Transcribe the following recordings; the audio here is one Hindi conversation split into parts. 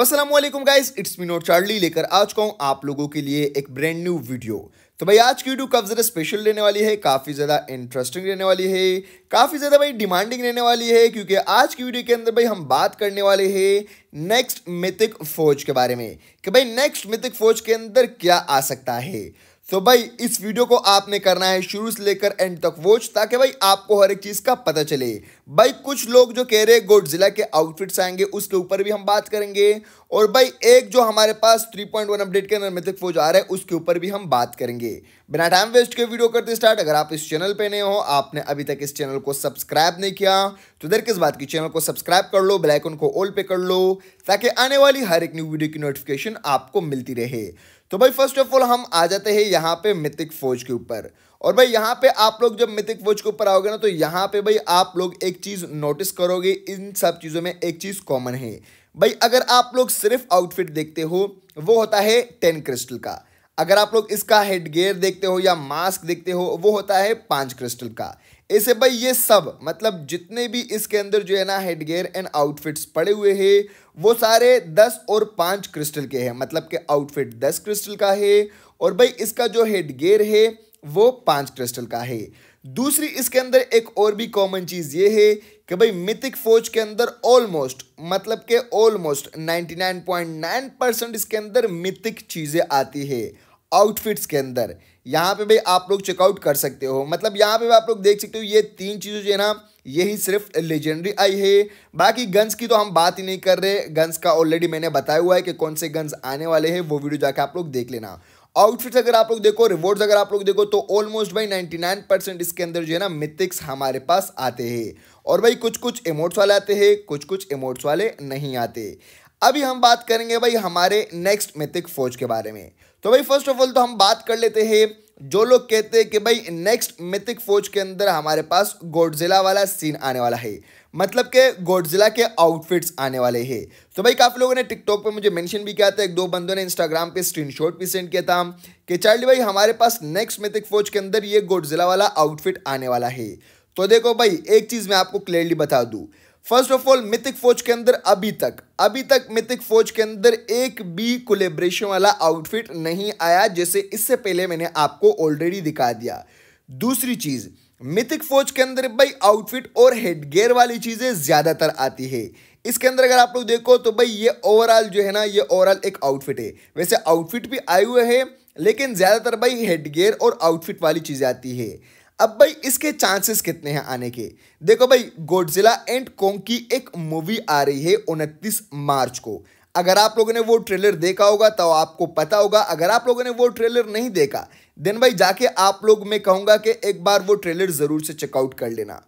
तो असलम guys it's me not Charlie लेकर आ चुका हूँ आप लोगों के लिए एक ब्रांड न्यू वीडियो तो भाई आज की वीडियो काफ़ी ज़्यादा स्पेशल रहने वाली है काफ़ी ज़्यादा इंटरेस्टिंग रहने वाली है काफ़ी ज़्यादा भाई डिमांडिंग रहने वाली है क्योंकि आज की वीडियो के अंदर भाई हम बात करने वाले हैं नेक्स्ट मिथिक फौज के बारे में कि भाई नेक्स्ट मिथिक फौज के अंदर क्या आ सकता है तो भाई इस वीडियो को आपने करना है शुरू से लेकर एंड तक वॉच ताकि भाई आपको हर एक चीज़ का पता चले भाई कुछ लोग जो कह रहे हैं गोडजिला के आउटफिट्स आएंगे उसके ऊपर भी हम बात करेंगे और भाई एक जो हमारे पास 3.1 अपडेट के अंदर मिथिक फोज आ रहा है उसके ऊपर भी हम बात करेंगे बिना टाइम वेस्ट के वीडियो करते स्टार्ट अगर आप इस चैनल पे नए हो आपने अभी तक इस चैनल को सब्सक्राइब नहीं किया तो देर किस बात की चैनल को सब्सक्राइब कर लो बेलाइकन को ऑल पे कर लो ताकि आने वाली हर एक न्यू वीडियो की नोटिफिकेशन आपको मिलती रहे तो भाई फर्स्ट ऑफ ऑल हम आ जाते हैं यहाँ पे मिथिक फौज के ऊपर और भाई यहाँ पे आप लोग जब मिथिक फौज के ऊपर आओगे ना तो यहाँ पे भाई आप लोग एक चीज़ नोटिस करोगे इन सब चीज़ों में एक चीज़ कॉमन है भाई अगर आप लोग सिर्फ आउटफिट देखते हो वो होता है टेन क्रिस्टल का अगर आप लोग इसका हेड गेयर देखते हो या मास्क देखते हो वो होता है पांच क्रिस्टल का ऐसे भाई ये सब मतलब जितने भी इसके अंदर जो है ना हेड गेयर एंड आउटफिट्स पड़े हुए हैं वो सारे दस और पाँच क्रिस्टल के हैं मतलब के आउटफिट दस क्रिस्टल का है और भाई इसका जो हेड गेयर है वो पाँच क्रिस्टल का है दूसरी इसके अंदर एक और भी कॉमन चीज़ ये है कि भाई मिथिक फौज के अंदर ऑलमोस्ट मतलब के ऑलमोस्ट 99.9 परसेंट इसके अंदर मिथिक चीज़ें आती है आउटफिट्स के अंदर यहाँ पे भी आप लोग चेकआउट कर सकते हो मतलब यहाँ पे भी आप लोग देख सकते हो ये तीन चीज़ें जो है ना यही सिर्फ लेजेंडरी आई है बाकी गन्स की तो हम बात ही नहीं कर रहे गन्स का ऑलरेडी मैंने बताया हुआ है कि कौन से गन्स आने वाले हैं वो वीडियो जाके आप लोग देख लेना आउटफिट्स अगर आप लोग देखो रिवॉर्ड्स अगर आप लोग देखो तो ऑलमोस्ट भाई नाइन्टी परसेंट इसके अंदर जो है ना मिथिक्स हमारे पास आते हैं और भाई कुछ कुछ इमोट्स वाले आते हैं कुछ कुछ इमोट्स वाले नहीं आते अभी हम बात करेंगे भाई हमारे नेक्स्ट मिथिक फौज के बारे में तो भाई फर्स्ट ऑफ ऑल तो हम बात कर लेते हैं जो लोग कहते हैं कि भाई नेक्स्ट मिथिक फोज के अंदर हमारे पास गोडजिला वाला सीन आने वाला है मतलब के गोडजिला के आउटफिट्स आने वाले हैं तो भाई काफ़ी लोगों ने टिकटॉक पे मुझे मेंशन भी किया था एक दो बंदों ने इंस्टाग्राम पे स्क्रीनशॉट भी सेंड किया था कि चार्ली भाई हमारे पास नेक्स्ट मिथिक फोज के अंदर ये गोडजिला वाला आउटफिट आने वाला है तो देखो भाई एक चीज़ मैं आपको क्लियरली बता दूँ फर्स्ट ऑफ ऑल मिथिक फौज के अंदर अभी तक अभी तक मिथिक फौज के अंदर एक भी कोलेब्रेशन वाला आउटफिट नहीं आया जैसे इससे पहले मैंने आपको ऑलरेडी दिखा दिया दूसरी चीज़ मिथिक फौज के अंदर भाई आउटफिट और हेडगेयर वाली चीज़ें ज़्यादातर आती है इसके अंदर अगर आप लोग देखो तो भाई ये ओवरऑल जो है ना ये ओवरऑल एक आउटफिट है वैसे आउटफिट भी आए हुए हैं लेकिन ज़्यादातर भाई हेडगेयर और आउटफिट वाली चीज़ें आती है अब भाई इसके चांसेस कितने हैं आने के देखो भाई गोडजिला एंड कोंग की एक मूवी आ रही है उनतीस मार्च को अगर आप लोगों ने वो ट्रेलर देखा होगा तो आपको पता होगा अगर आप लोगों ने वो ट्रेलर नहीं देखा देन भाई जाके आप लोग मैं कहूँगा कि एक बार वो ट्रेलर ज़रूर से चेकआउट कर लेना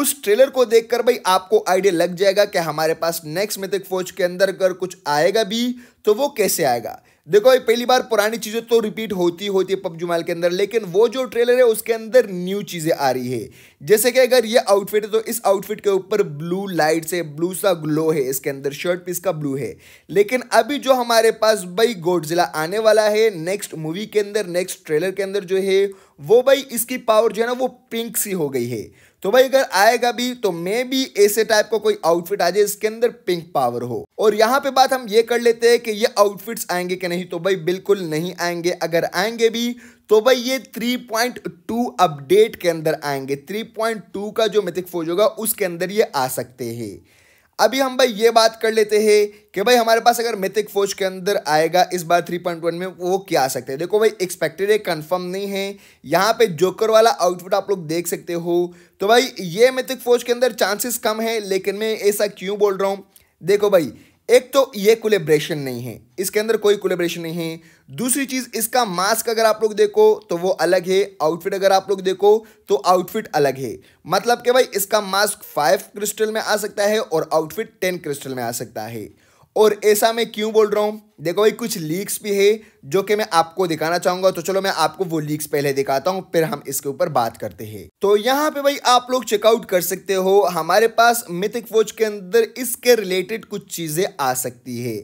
उस ट्रेलर को देखकर भाई आपको आइडिया लग जाएगा कि हमारे पास नेक्स्ट मिथिक फौज के अंदर अगर कुछ आएगा भी तो वो कैसे आएगा देखो ये पहली बार पुरानी चीज़ें तो रिपीट होती होती है पबजी मोबाइल के अंदर लेकिन वो जो ट्रेलर है उसके अंदर न्यू चीज़ें आ रही है जैसे कि अगर ये आउटफिट है तो इस आउटफिट के ऊपर ब्लू लाइट से ब्लू सा ग्लो है इसके अंदर शर्ट पीस का ब्लू है लेकिन अभी जो हमारे पास भाई गोडजिला आने वाला है नेक्स्ट मूवी के अंदर नेक्स्ट ट्रेलर के अंदर जो है वो भाई इसकी पावर जो है ना वो पिंक सी हो गई है तो भाई अगर आएगा भी तो मे भी ऐसे टाइप का को कोई आउटफिट आ जाए इसके अंदर पिंक पावर हो और यहाँ पे बात हम ये कर लेते हैं कि ये आउटफिट्स आएंगे कि नहीं तो भाई बिल्कुल नहीं आएंगे अगर आएंगे भी तो भाई ये 3.2 अपडेट के अंदर आएंगे 3.2 का जो मिथिक फोज होगा उसके अंदर ये आ सकते हैं अभी हम भाई ये बात कर लेते हैं कि भाई हमारे पास अगर मिथिक फोज के अंदर आएगा इस बार 3.1 में वो क्या आ सकते हैं देखो भाई एक्सपेक्टेड है कंफर्म नहीं है यहाँ पे जोकर वाला आउटपुट आप लोग देख सकते हो तो भाई ये मिथिक फोज के अंदर चांसेस कम है लेकिन मैं ऐसा क्यों बोल रहा हूँ देखो भाई एक तो ये कोलेब्रेशन नहीं है इसके अंदर कोई कोलेब्रेशन नहीं है दूसरी चीज़ इसका मास्क अगर आप लोग देखो तो वो अलग है आउटफिट अगर आप लोग देखो तो आउटफिट अलग है मतलब कि भाई इसका मास्क फाइव क्रिस्टल में आ सकता है और आउटफिट टेन क्रिस्टल में आ सकता है और ऐसा मैं क्यों बोल रहा हूँ देखो भाई कुछ लीक्स भी है जो कि मैं आपको दिखाना चाहूंगा तो चलो मैं आपको वो लीक्स पहले दिखाता हूँ फिर हम इसके ऊपर बात करते हैं तो यहाँ पे भाई आप लोग चेकआउट कर सकते हो हमारे पास मिथिक फोज के अंदर इसके रिलेटेड कुछ चीज़ें आ सकती है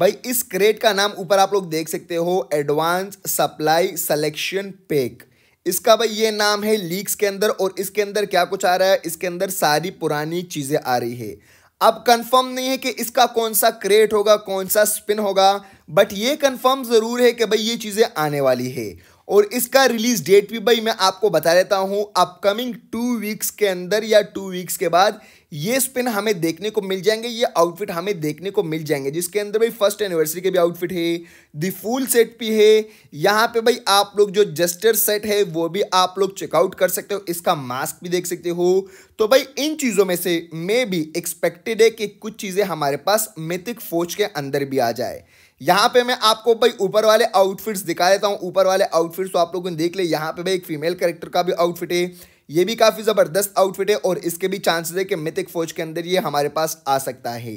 भाई इस क्रेट का नाम ऊपर आप लोग देख सकते हो एडवांस सप्लाई सलेक्शन पेक इसका भाई ये नाम है लीक्स के अंदर और इसके अंदर क्या कुछ आ रहा है इसके अंदर सारी पुरानी चीज़ें आ रही है अब कंफर्म नहीं है कि इसका कौन सा क्रेट होगा कौन सा स्पिन होगा बट ये कंफर्म ज़रूर है कि भाई ये चीज़ें आने वाली है और इसका रिलीज़ डेट भी भाई मैं आपको बता देता हूँ अपकमिंग टू वीक्स के अंदर या टू वीक्स के बाद ये स्पिन हमें देखने को मिल जाएंगे ये आउटफिट हमें देखने को मिल जाएंगे जिसके अंदर भाई फर्स्ट एनिवर्सरी के भी आउटफिट है दी फुल सेट भी है यहाँ पे भाई आप लोग जो जस्टर सेट है वो भी आप लोग चेकआउट कर सकते हो इसका मास्क भी देख सकते हो तो भाई इन चीज़ों में से मे भी एक्सपेक्टेड है कि कुछ चीज़ें हमारे पास मिथिक फोज के अंदर भी आ जाए यहाँ पे मैं आपको भाई ऊपर वाले आउटफिट्स दिखा देता हूँ ऊपर वाले आउटफिट्स तो आप लोगों ने देख ले यहाँ पे भाई एक फीमेल कैरेक्टर का भी आउटफिट है ये भी काफ़ी ज़बरदस्त आउटफिट है और इसके भी चांसेस है कि मिथिक फौज के अंदर ये हमारे पास आ सकता है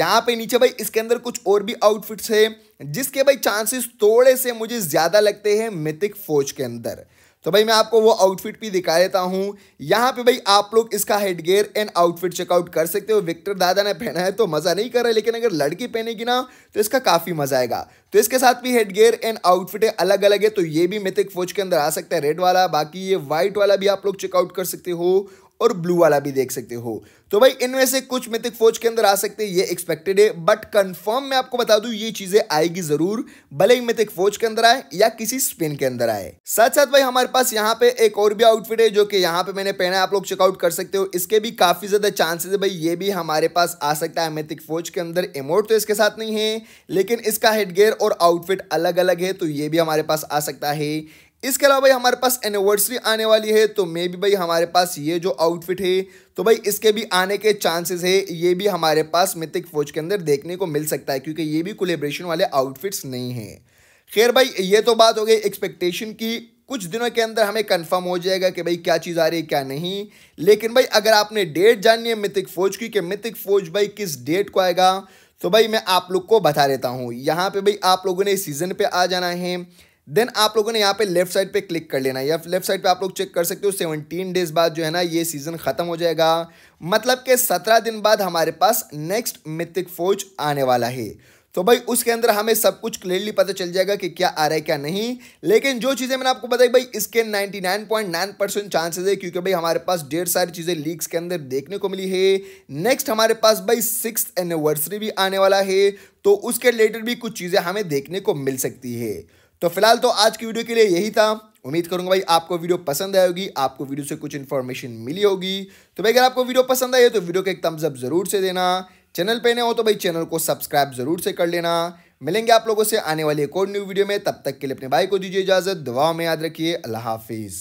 यहाँ पे नीचे भाई इसके अंदर कुछ और भी आउटफिट्स है जिसके भाई चांसेस थोड़े से मुझे ज़्यादा लगते हैं मिथिक फौज के अंदर तो भाई मैं आपको वो आउटफिट भी दिखा देता हूँ यहाँ पे भाई आप लोग इसका हेडगेयर एंड आउटफिट चेकआउट कर सकते हो विक्टर दादा ने पहना है तो मज़ा नहीं कर रहा लेकिन अगर लड़की पहनेगी ना तो इसका काफ़ी मज़ा आएगा तो इसके साथ भी हेडगेयर एंड आउटफिट अलग अलग है तो ये भी मिथिक फोज के अंदर आ सकता है रेड वाला बाकी ये वाइट वाला भी आप लोग चेकआउट कर सकते हो और ब्लू वाला भी देख सकते हो तो भाई इनमें से कुछ मिथिक फोज के अंदर आ सकते हैं ये एक्सपेक्टेड है बट कंफर्म मैं आपको बता दूं ये चीजें आएगी जरूर भले ही मिथिक फोज के अंदर आए या किसी स्पिन के अंदर आए साथ साथ भाई हमारे पास यहाँ पे एक और भी आउटफिट है जो कि यहाँ पे मैंने पहना है आप लोग चेकआउट कर सकते हो इसके भी काफी ज्यादा चांसेस है भाई ये भी हमारे पास आ सकता है मिथिक फोज के अंदर इमोट तो इसके साथ नहीं है लेकिन इसका हेडगेयर और आउटफिट अलग अलग है तो ये भी हमारे पास आ सकता है इसके अलावा भाई हमारे पास एनिवर्सरी आने वाली है तो मे भी भाई हमारे पास ये जो आउटफिट है तो भाई इसके भी आने के चांसेस है ये भी हमारे पास मिथिक फौज के अंदर देखने को मिल सकता है क्योंकि ये भी कोलेब्रेशन वाले आउटफिट्स नहीं हैं खैर भाई ये तो बात हो गई एक्सपेक्टेशन की कुछ दिनों के अंदर हमें कंफर्म हो जाएगा कि भाई क्या चीज़ आ रही है क्या नहीं लेकिन भाई अगर आपने डेट जाननी है मिथिक फौज की कि मिथिक फौज भाई किस डेट को आएगा तो भाई मैं आप लोग को बता देता हूँ यहाँ पे भाई आप लोगों ने सीज़न पे आ जाना है देन आप लोगों ने यहाँ पे लेफ्ट साइड पे क्लिक कर लेना या लेफ्ट साइड पे आप लोग चेक कर सकते हो सेवनटीन डेज बाद जो है ना ये सीजन खत्म हो जाएगा मतलब के सत्रह दिन बाद हमारे पास नेक्स्ट मिथिक फोज आने वाला है तो भाई उसके अंदर हमें सब कुछ क्लियरली पता चल जाएगा कि क्या आ रहा है क्या नहीं लेकिन जो चीज़ें मैंने आपको बताई भाई इसके 99.9 परसेंट चांसेस है क्योंकि भाई हमारे पास ढेर सारी चीज़ें लीक्स के अंदर देखने को मिली है नेक्स्ट हमारे पास भाई सिक्स एनिवर्सरी भी आने वाला है तो उसके रिलेटेड भी कुछ चीज़ें हमें देखने को मिल सकती है तो फिलहाल तो आज की वीडियो के लिए यही था उम्मीद करूंगा भाई आपको वीडियो पसंद आएगी होगी आपको वीडियो से कुछ इन्फॉर्मेशन मिली होगी तो भाई अगर आपको वीडियो पसंद आई है तो वीडियो को एक थम्सअप जरूर से देना चैनल पे नए हो तो भाई चैनल को सब्सक्राइब जरूर से कर लेना मिलेंगे आप लोगों से आने वाली एक और न्यू वीडियो में तब तक के लिए अपने भाई को दीजिए इजाजत दुआ में याद रखिए अल्लाह हाफिज़